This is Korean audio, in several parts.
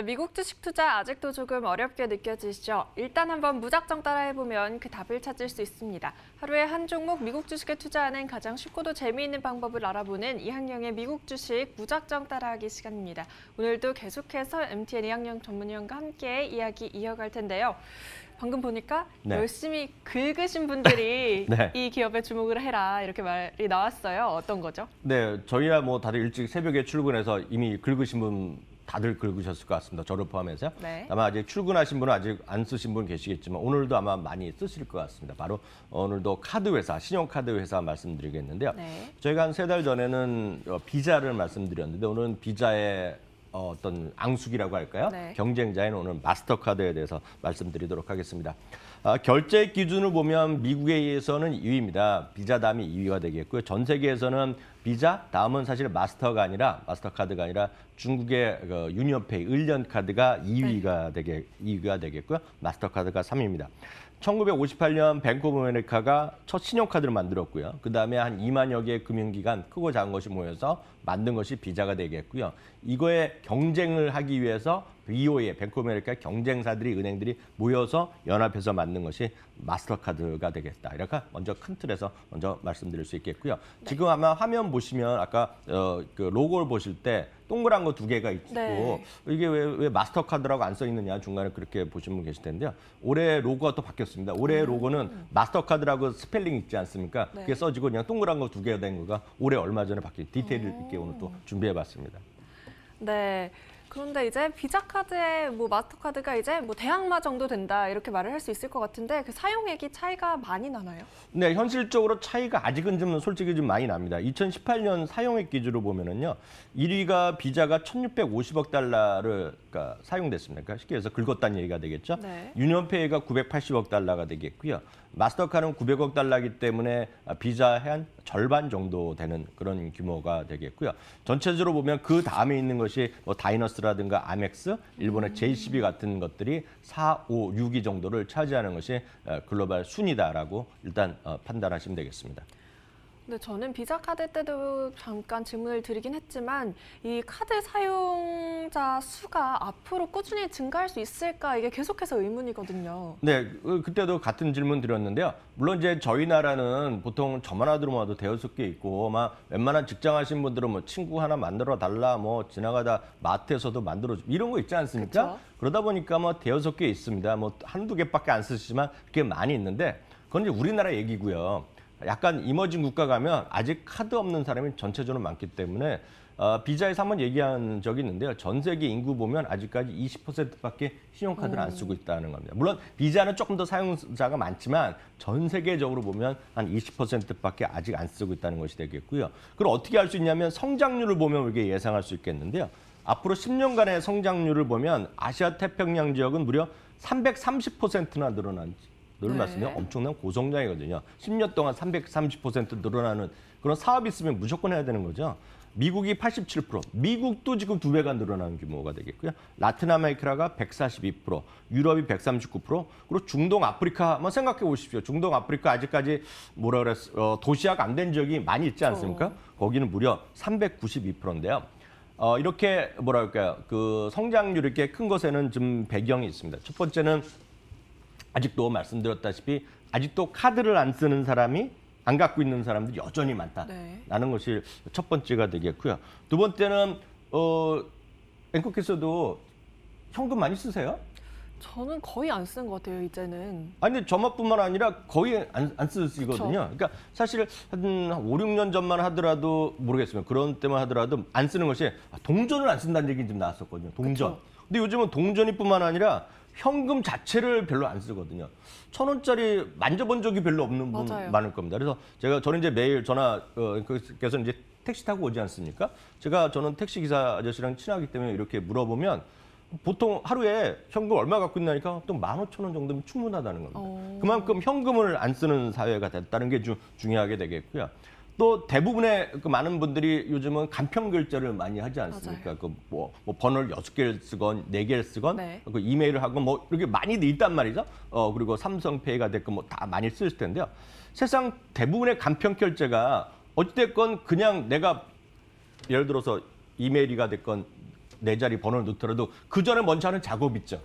네, 미국 주식 투자 아직도 조금 어렵게 느껴지시죠? 일단 한번 무작정 따라해보면 그 답을 찾을 수 있습니다. 하루에 한 종목 미국 주식에 투자하는 가장 쉽고도 재미있는 방법을 알아보는 이학년의 미국 주식 무작정 따라하기 시간입니다. 오늘도 계속해서 MTN 이학년 전문위원과 함께 이야기 이어갈 텐데요. 방금 보니까 네. 열심히 긁으신 분들이 네. 이 기업에 주목을 해라 이렇게 말이 나왔어요. 어떤 거죠? 네, 저희야 뭐 다들 일찍 새벽에 출근해서 이미 긁으신 분 다들 긁으셨을 것 같습니다. 저를 포함해서요. 네. 아마 아직 출근하신 분은 아직 안 쓰신 분 계시겠지만 오늘도 아마 많이 쓰실 것 같습니다. 바로 오늘도 카드 회사, 신용카드 회사 말씀드리겠는데요. 네. 저희가 한 세 달 전에는 어, 비자를 말씀드렸는데 오늘은 비자의 어, 어떤 앙숙이라고 할까요? 네. 경쟁자인 오늘 마스터카드에 대해서 말씀드리도록 하겠습니다. 아, 결제 기준을 보면 미국에 의해서는 2위입니다. 비자 다음이 2위가 되겠고요. 전 세계에서는 비자 다음은 사실 마스터가 아니라 마스터카드가 아니라 중국의 그 유니언페이 1년 카드가 2위가 되게 2위가 되겠고요. 마스터카드가 3위입니다. 1958년 뱅크 브메리카가첫 신용카드를 만들었고요. 그다음에 한 2만여 개의 금융기관 크고 작은 것이 모여서 만든 것이 비자가 되겠고요. 이거에 경쟁을 하기 위해서 BOA, 뱅코메리카 경쟁사들이 은행들이 모여서 연합해서 만든 것이 마스터카드가 되겠다. 이렇게 먼저 큰 틀에서 먼저 말씀드릴 수 있겠고요. 네. 지금 아마 화면 보시면 아까 어, 그 로고를 보실 때 동그란 거 두 개가 있고 네. 이게 왜, 왜 마스터카드라고 안 써 있느냐 중간에 그렇게 보신 분 계실 텐데요. 올해 로고가 또 바뀌었습니다. 올해 음. 로고는 마스터카드라고 스펠링 있지 않습니까? 네. 그게 써지고 그냥 동그란 거 두개가된 거가 올해 얼마 전에 바뀐 디테일 음. 함께 오늘 또 준비해봤습니다. 네. 그런데 이제 비자 카드에 뭐 마스터카드가 이제 뭐 대항마 정도 된다 이렇게 말을 할 수 있을 것 같은데 그 사용액이 차이가 많이 나나요? 네, 현실적으로 차이가 아직은 좀 솔직히 좀 많이 납니다. 2018년 사용액 기준으로 보면은요, 1위가 비자가 1,650억 달러를 그러니까 사용됐습니다. 그러니까 쉽게 해서 긁었다는 얘기가 되겠죠. 네. 유년페이가 980억 달러가 되겠고요. 마스터카는 900억 달러이기 때문에 비자 한 절반 정도 되는 그런 규모가 되겠고요. 전체적으로 보면 그 다음에 있는 것이 뭐 다이너스라든가 아멕스, 일본의 JCB 음. 같은 것들이 4, 5, 6위 정도를 차지하는 것이 어, 글로벌 순위다라고 일단 어, 판단하시면 되겠습니다. 네, 저는 비자 카드 때도 잠깐 질문을 드리긴 했지만 이 카드 사용자 수가 앞으로 꾸준히 증가할 수 있을까 이게 계속해서 의문이거든요. 네, 그, 그때도 같은 질문 드렸는데요. 물론 이제 저희 나라는 보통 저만 하더라도 와도 뭐 대여섯 개 있고 막 웬만한 직장하신 분들은 뭐 친구 하나 만들어 달라 뭐 지나가다 마트에서도 만들어 주 이런 거 있지 않습니까? 그쵸? 그러다 보니까 뭐 대여섯 개 있습니다. 뭐 한두 개밖에 안 쓰시지만 그게 많이 있는데 그건 이제 우리나라 얘기고요. 약간 이머징 국가 가면 아직 카드 없는 사람이 전체적으로 많기 때문에 어, 비자에서 한번 얘기한 적이 있는데요. 전 세계 인구 보면 아직까지 20%밖에 신용카드를 안 쓰고 음. 있다는 겁니다. 물론 비자는 조금 더 사용자가 많지만 전 세계적으로 보면 한 20%밖에 아직 안 쓰고 있다는 것이 되겠고요. 그럼 어떻게 할 수 있냐면 성장률을 보면 우리가 예상할 수 있겠는데요. 앞으로 10년간의 성장률을 보면 아시아 태평양 지역은 무려 330%나 늘어난 지늘 네. 말씀드린 엄청난 고성장이거든요. 10년 동안 330% 늘어나는 그런 사업이 있으면 무조건 해야 되는 거죠. 미국이 87%, 미국도 지금 두 배가 늘어나는 규모가 되겠고요. 라틴 아메리카가 142%, 유럽이 139%, 그리고 중동 아프리카 한번 생각해 보십시오. 중동 아프리카 아직까지 뭐라 그랬어 어, 도시락 안된 지역이 많이 있지 않습니까? 그렇죠. 거기는 무려 392%인데요. 어, 이렇게 뭐랄까요? 그 성장률 이렇게 큰 것에는 좀 배경이 있습니다. 첫 번째는 아직도 말씀드렸다시피 아직도 카드를 안 쓰는 사람이 안 갖고 있는 사람들이 여전히 많다라는 네. 것이 첫 번째가 되겠고요. 두 번째는 어 앵커께서도 현금 많이 쓰세요? 저는 거의 안쓴것 같아요, 이제는. 아니, 저만뿐만 아니라 거의 안, 안 쓰시거든요. 그쵸. 그러니까 사실 한 5, 6년 전만 하더라도 모르겠으면 그런 때만 하더라도 안 쓰는 것이 동전을 안 쓴다는 얘기 좀 나왔었거든요, 동전. 그쵸. 근데 요즘은 동전이 뿐만 아니라 현금 자체를 별로 안 쓰거든요. 천 원짜리 만져본 적이 별로 없는 분 맞아요. 많을 겁니다. 그래서 제가 저는 이제 매일 전화 어, 그래서 이제 택시 타고 오지 않습니까? 제가 저는 택시 기사 아저씨랑 친하기 때문에 이렇게 물어보면 보통 하루에 현금 얼마 갖고 있나니까 또 만 오천 원 정도면 충분하다는 겁니다. 오. 어. 그만큼 현금을 안 쓰는 사회가 됐다는 게 좀 중요하게 되겠고요. 또 대부분의 그 많은 분들이 요즘은 간편 결제를 많이 하지 않습니까? 그뭐 뭐 번호를 여섯 개를 쓰건 네 개를 쓰건 네. 그 이메일을 하고 뭐 이렇게 많이들 있단 말이죠. 어 그리고 삼성페이가 됐건 뭐다 많이 쓸 텐데요. 세상 대부분의 간편 결제가 어찌됐건 그냥 내가 예를 들어서 이메일이가 됐건 내 자리 번호를 넣더라도 그 전에 먼저 하는 작업 있죠.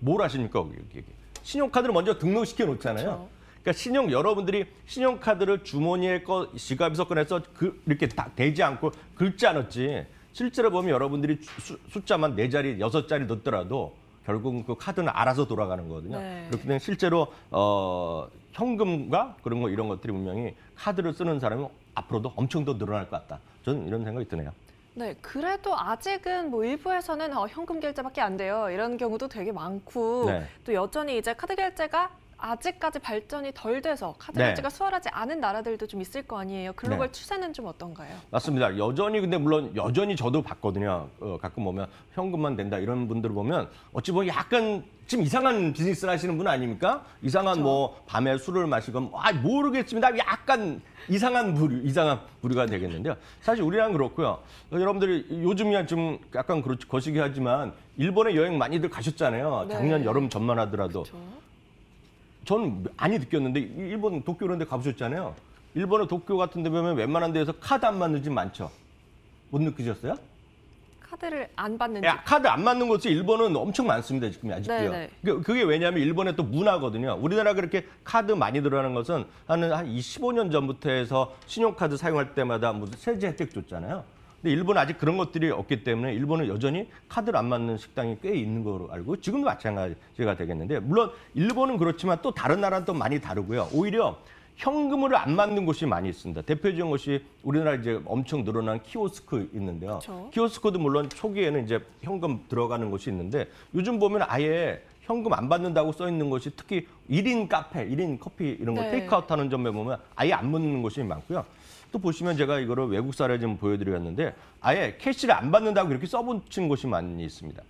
뭘 하십니까? 여기, 여기. 신용카드를 먼저 등록시켜 놓잖아요. 그렇죠. 그러니까 신용 여러분들이 신용카드를 주머니에 꺼 지갑에서 꺼내서 그 이렇게 다 대지 않고 긁지 않았지. 실제로 보면 여러분들이 수, 숫자만 네 자리, 여섯 자리 넣더라도 결국은 그 카드는 알아서 돌아가는 거거든요. 네. 그렇기 때문에 실제로 어 현금과 그런 거 이런 것들이 분명히 카드를 쓰는 사람이 앞으로도 엄청 더 늘어날 것 같다. 저는 이런 생각이 드네요. 네, 그래도 아직은 뭐 일부에서는 어, 현금 결제밖에 안 돼요. 이런 경우도 되게 많고 네. 또 여전히 이제 카드 결제가 아직까지 발전이 덜 돼서 카드 네. 치제가 수월하지 않은 나라들도 좀 있을 거 아니에요. 글로벌 네. 추세는 좀 어떤가요? 맞습니다. 여전히 근데 물론 여전히 저도 봤거든요. 어, 가끔 보면 현금만 된다 이런 분들을 보면 어찌 보면 약간 지금 이상한 비즈니스를 하시는 분 아닙니까? 이상한 그렇죠. 뭐 밤에 술을 마시건 뭐, 아 모르겠습니다. 약간 이상한 부류, 이상한 부류가 되겠는데요. 사실 우리랑 그렇고요. 여러분들이 요즘이야 좀 약간 거시기 하지만 일본에 여행 많이들 가셨잖아요. 네. 작년 여름 전만 하더라도. 그렇죠. 저는 많이 느꼈는데 일본 도쿄 이런 데 가보셨잖아요. 일본의 도쿄 같은 데 보면 웬만한 데에서 카드 안 맞는 집 많죠. 못 느끼셨어요? 카드를 안 받는 집. 야, 카드 안 맞는 곳이 일본은 엄청 많습니다. 지금 아직도요. 네네. 네. 그- 그게 왜냐하면 일본의 또 문화거든요. 우리나라 그렇게 카드 많이 들어가는 것은 한, 한 25년 전부터 해서 신용카드 사용할 때마다 무슨 뭐 세제 혜택 줬잖아요. 근데 일본은 아직 그런 것들이 없기 때문에 일본은 여전히 카드를 안 맞는 식당이 꽤 있는 걸로 알고 지금도 마찬가지가 되겠는데 물론 일본은 그렇지만 또 다른 나라는 또 많이 다르고요. 오히려 현금을 안 맞는 곳이 많이 있습니다. 대표적인 곳이 우리나라 이제 엄청 늘어난 키오스크 있는데요. 그쵸? 키오스크도 물론 초기에는 이제 현금 들어가는 곳이 있는데 요즘 보면 아예 현금 안 받는다고 써 있는 것이 특히 1인 카페, 1인 커피 이런 거 네. 테이크아웃 하는 점에 보면 아예 안 묻는 곳이 많고요. 또 보시면 제가 이거를 외국 사례 좀 보여드렸는데 아예 캐시를 안 받는다고 이렇게 써붙인 곳이 많이 있습니다.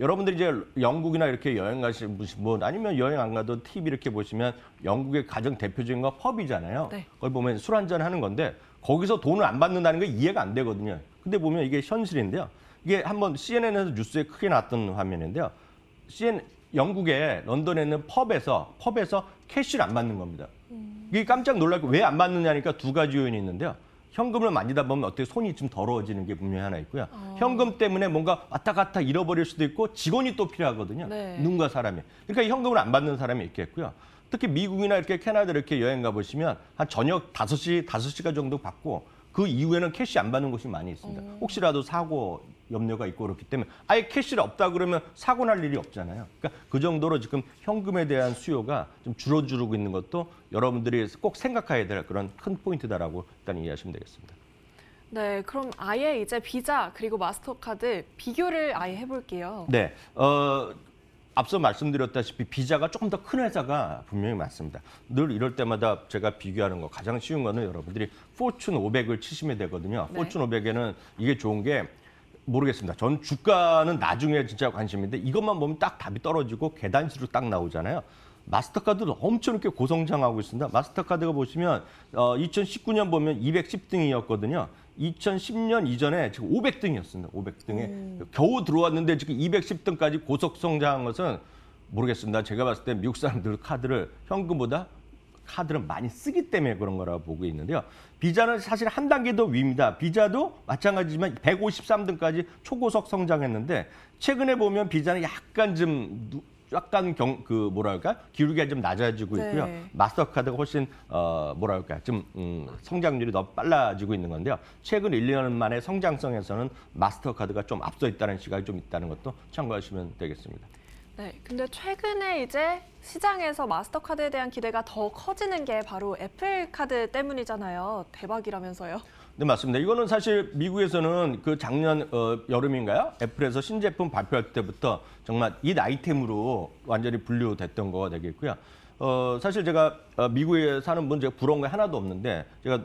여러분들이 이제 영국이나 이렇게 여행 가시는 분 뭐 아니면 여행 안 가도 TV 이렇게 보시면 영국의 가장 대표적인 거 펍이잖아요. 네. 거기 보면 술 한 잔 하는 건데 거기서 돈을 안 받는다는 게 이해가 안 되거든요. 근데 보면 이게 현실인데요. 이게 한번 CNN에서 뉴스에 크게 났던 화면인데요. CNN, 영국의 런던에 있는 펍에서 펍에서 캐시를 안 받는 겁니다. 음. 이게 깜짝 놀랄 왜안 받느냐니까 두 가지 요인이 있는데요. 현금을 만지다 보면 어떻게 손이 좀 더러워지는 게 분명히 하나 있고요. 아. 현금 때문에 뭔가 왔다 갔다 잃어버릴 수도 있고 직원이 또 필요하거든요. 네. 누군 사람이. 그러니까 현금을 안 받는 사람이 있겠고요. 특히 미국이나 이렇게 캐나다 이렇게 여행 가보시면 한 저녁 다섯 시 다섯 시가 정도 받고 그 이후에는 캐시 안 받는 곳이 많이 있습니다. 음. 혹시라도 사고 염려가 있고 그렇기 때문에 아예 캐시를 없다 그러면 사고 날 일이 없잖아요. 그러니까 그 정도로 지금 현금에 대한 수요가 좀 줄어주고 있는 것도 여러분들이 꼭 생각해야 될 그런 큰 포인트다라고 일단 이해하시면 되겠습니다. 네, 그럼 아예 이제 비자 그리고 마스터카드 비교를 아예 해볼게요. 네, 어, 앞서 말씀드렸다시피 비자가 조금 더 큰 회사가 분명히 많습니다. 늘 이럴 때마다 제가 비교하는 거 가장 쉬운 거는 여러분들이 포춘 500을 치시면 되거든요. 네. 포춘 500에는 이게 좋은 게 모르겠습니다. 전 주가는 나중에 진짜 관심인데 이것만 보면 딱 답이 떨어지고 계단식으로 딱 나오잖아요. 마스터카드도 엄청 이렇게 고성장하고 있습니다. 마스터카드가 보시면 어, 2019년 보면 210등이었거든요. 2010년 이전에 지금 500등이었습니다. 500등에 음. 겨우 들어왔는데 지금 210등까지 고속 성장한 것은 모르겠습니다. 제가 봤을 때 미국 사람들 카드를 현금보다 카드를 많이 쓰기 때문에 그런 거라고 보고 있는데요. 비자는 사실 한 단계 더 위입니다. 비자도 마찬가지지만 153등까지 초고속 성장했는데 최근에 보면 비자는 약간 좀 약간 경, 그 뭐랄까 기울기가 좀 낮아지고 네. 있고요. 네. 마스터카드가 훨씬 어 뭐랄까 좀 음, 성장률이 더 빨라지고 있는 건데요. 최근 1년 만에 성장성에서는 마스터카드가 좀 앞서 있다는 시각이 좀 있다는 것도 참고하시면 되겠습니다. 네, 근데 최근에 이제 시장에서 마스터카드에 대한 기대가 더 커지는 게 바로 애플카드 때문이잖아요. 대박이라면서요. 네, 맞습니다. 이거는 사실 미국에서는 그 작년 어, 여름인가요? 애플에서 신제품 발표할 때부터 정말 이 아이템으로 완전히 분류됐던 거가 되겠고요. 어, 사실 제가 어, 미국에 사는 분 제가 부러운 게 하나도 없는데 제가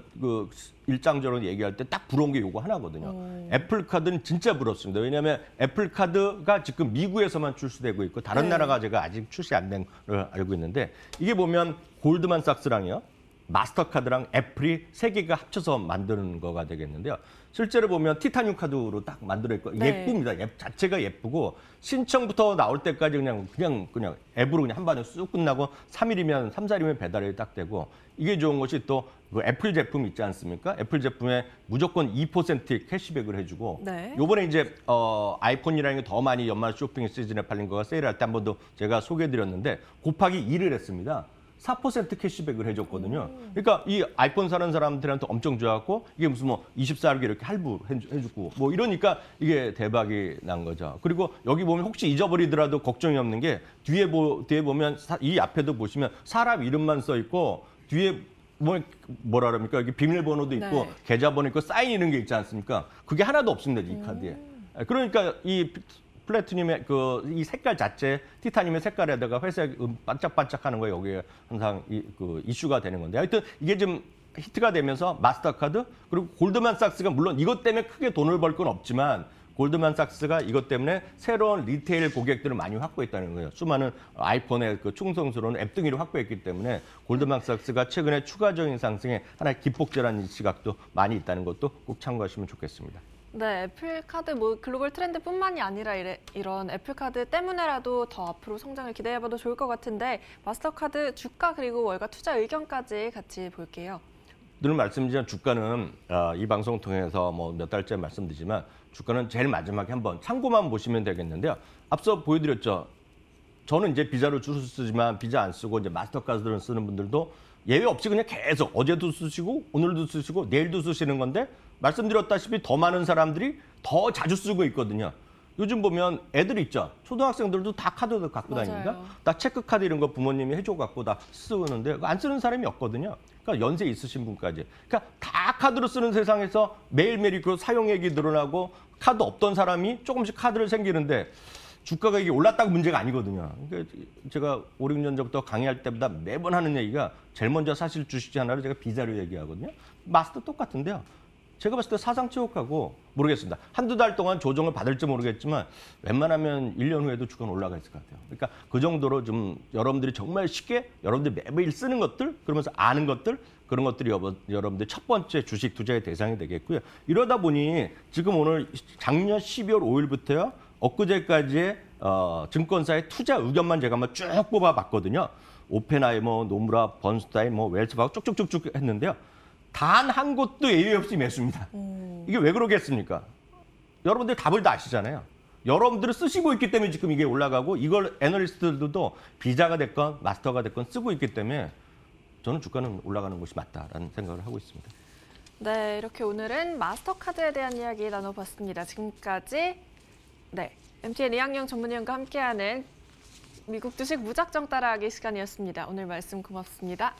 그일장으로 얘기할 때 딱 부러운 게 요거 하나거든요. 음. 애플 카드는 진짜 부럽습니다. 왜냐하면 애플 카드가 지금 미국에서만 출시되고 있고 다른 네. 나라가 제가 아직 출시 안 된 걸 알고 있는데 이게 보면 골드만삭스랑요. 마스터카드랑 애플이 세 개가 합쳐서 만드는 거가 되겠는데요. 실제로 보면 티타늄 카드로 딱 만들어있고 네. 예쁩니다. 앱 자체가 예쁘고 신청부터 나올 때까지 그냥 그냥 그냥 앱으로 그냥 한 번에 쑥 끝나고 3일이면 3, 4일이면 배달이 딱 되고 이게 좋은 것이 또그 애플 제품 있지 않습니까? 애플 제품에 무조건 2% 캐시백을 해주고 네. 요번에 이제 어, 아이폰이라는 게 더 많이 연말 쇼핑 시즌에 팔린 거가 세일할 때 한 번 더 제가 소개해드렸는데 곱하기 2를 했습니다. 4% 캐시백을 해줬거든요. 그러니까 이 아이폰 사는 사람들한테 엄청 좋았고 이게 무슨 뭐 24개 이렇게 할부해주고 뭐 이러니까 이게 대박이 난 거죠. 그리고 여기 보면 혹시 잊어버리더라도 걱정이 없는 게 뒤에 보 뒤에 보면 이 앞에도 보시면 사람 이름만 써 있고 뒤에 뭐, 뭐라 그럽니까? 여기 비밀번호도 네. 있고 네. 계좌번호 있고 사인 이런 게 있지 않습니까? 그게 하나도 없습니다, 이 음. 카드에. 아, 그러니까 이 플래티늄의 그 이 색깔 자체 티타늄의 색깔에다가 회색 음, 반짝반짝하는 거 여기에 항상 이, 그 이슈가 되는 건데 하여튼 이게 좀 히트가 되면서 마스터카드 그리고 골드만삭스가 물론 이것 때문에 크게 돈을 벌 건 없지만 골드만삭스가 이것 때문에 새로운 리테일 고객들을 많이 확보했다는 거예요. 수많은 아이폰의 그 충성스러운 앱 등위를 확보했기 때문에 골드만삭스가 최근에 추가적인 상승에 하나의 기폭제라는 시각도 많이 있다는 것도 꼭 참고하시면 좋겠습니다. 네, 애플카드 뭐 글로벌 트렌드뿐만이 아니라 이래, 이런 애플카드 때문에라도 더 앞으로 성장을 기대해봐도 좋을 것 같은데 마스터카드 주가 그리고 월가 투자 의견까지 같이 볼게요. 늘 말씀드린 주가는 어, 이 방송 통해서 뭐 몇 달째 말씀드리지만 주가는 제일 마지막에 한번 참고만 보시면 되겠는데요. 앞서 보여드렸죠. 저는 이제 비자로 주로 쓰지만 비자 안 쓰고 이제 마스터카드를 쓰는 분들도 예외 없이 그냥 계속 어제도 쓰시고 오늘도 쓰시고 내일도 쓰시는 건데 말씀드렸다시피 더 많은 사람들이 더 자주 쓰고 있거든요. 요즘 보면 애들 있죠. 초등학생들도 다 카드를 갖고 맞아요. 다닙니다. 다 체크카드 이런 거 부모님이 해줘 갖고 다 쓰는데 안 쓰는 사람이 없거든요. 그러니까 연세 있으신 분까지. 그러니까 다 카드로 쓰는 세상에서 매일매일 그 사용액이 늘어나고 카드 없던 사람이 조금씩 카드를 생기는데 주가가 이게 올랐다고 문제가 아니거든요. 그러니까 제가 5, 6년 전부터 강의할 때보다 매번 하는 얘기가 제일 먼저 사실 주식지 하나를 제가 비자료 얘기하거든요. 마스터 똑같은데요. 제가 봤을 때 사상 최고가고 모르겠습니다. 한두 달 동안 조정을 받을지 모르겠지만 웬만하면 1년 후에도 주가 올라가 있을 것 같아요. 그러니까 그 정도로 좀 여러분들이 정말 쉽게 여러분들 매일 쓰는 것들 그러면서 아는 것들 그런 것들이 여러분들 첫 번째 주식 투자의 대상이 되겠고요. 이러다 보니 지금 오늘 작년 12월 5일부터요. 엊그제까지의 어, 증권사의 투자 의견만 제가 한번 쭉 뽑아봤거든요. 오펜하이머, 노무라, 번스타인, 뭐 웰스바우 쭉쭉쭉쭉 했는데요. 단한 곳도 예외 없이 매수입니다. 음. 이게 왜 그러겠습니까? 여러분들 답을 다 아시잖아요. 여러분들은 쓰시고 있기 때문에 지금 이게 올라가고 이걸 애널리스트들도 비자가 됐건 마스터가 됐건 쓰고 있기 때문에 저는 주가는 올라가는 것이 맞다라는 생각을 하고 있습니다. 네, 이렇게 오늘은 마스터카드에 대한 이야기 나눠봤습니다. 지금까지 네 MTN 이학영 전문위원과 함께하는 미국 주식 무작정 따라하기 시간이었습니다. 오늘 말씀 고맙습니다.